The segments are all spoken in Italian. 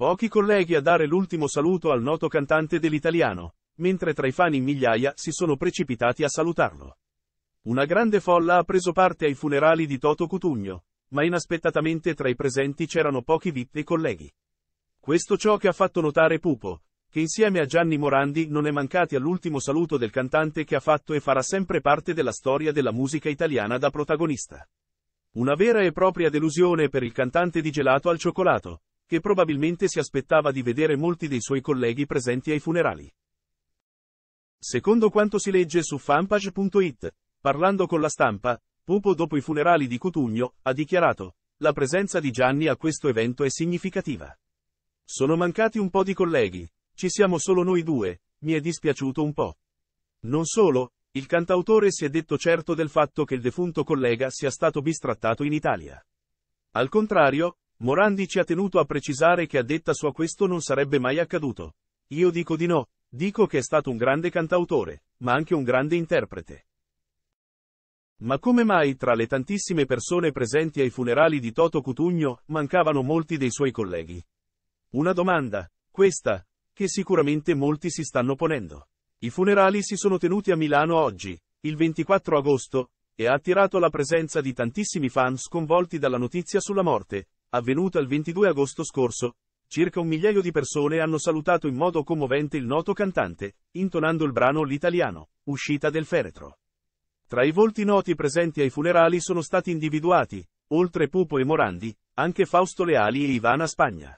Pochi colleghi a dare l'ultimo saluto al noto cantante dell'italiano, mentre tra i fan in migliaia si sono precipitati a salutarlo. Una grande folla ha preso parte ai funerali di Toto Cutugno, ma inaspettatamente tra i presenti c'erano pochi VIP e colleghi. Questo ciò che ha fatto notare Pupo, che insieme a Gianni Morandi non è mancati all'ultimo saluto del cantante che ha fatto e farà sempre parte della storia della musica italiana da protagonista. Una vera e propria delusione per il cantante di gelato al cioccolato, che probabilmente si aspettava di vedere molti dei suoi colleghi presenti ai funerali. Secondo quanto si legge su fanpage.it, parlando con la stampa, Pupo dopo i funerali di Cutugno, ha dichiarato, la presenza di Gianni a questo evento è significativa. Sono mancati un po' di colleghi, ci siamo solo noi due, mi è dispiaciuto un po'. Non solo, il cantautore si è detto certo del fatto che il defunto collega sia stato bistrattato in Italia. Al contrario, Morandi ci ha tenuto a precisare che a detta sua questo non sarebbe mai accaduto. Io dico di no, dico che è stato un grande cantautore, ma anche un grande interprete. Ma come mai tra le tantissime persone presenti ai funerali di Toto Cutugno mancavano molti dei suoi colleghi? Una domanda, questa, che sicuramente molti si stanno ponendo. I funerali si sono tenuti a Milano oggi, il 24 agosto, e ha attirato la presenza di tantissimi fan sconvolti dalla notizia sulla morte, avvenuta il 22 agosto scorso, circa un migliaio di persone hanno salutato in modo commovente il noto cantante, intonando il brano L'italiano, uscita del feretro. Tra i volti noti presenti ai funerali sono stati individuati, oltre Pupo e Morandi, anche Fausto Leali e Ivana Spagna.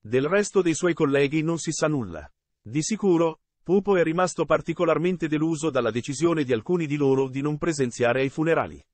Del resto dei suoi colleghi non si sa nulla. Di sicuro, Pupo è rimasto particolarmente deluso dalla decisione di alcuni di loro di non presenziare ai funerali.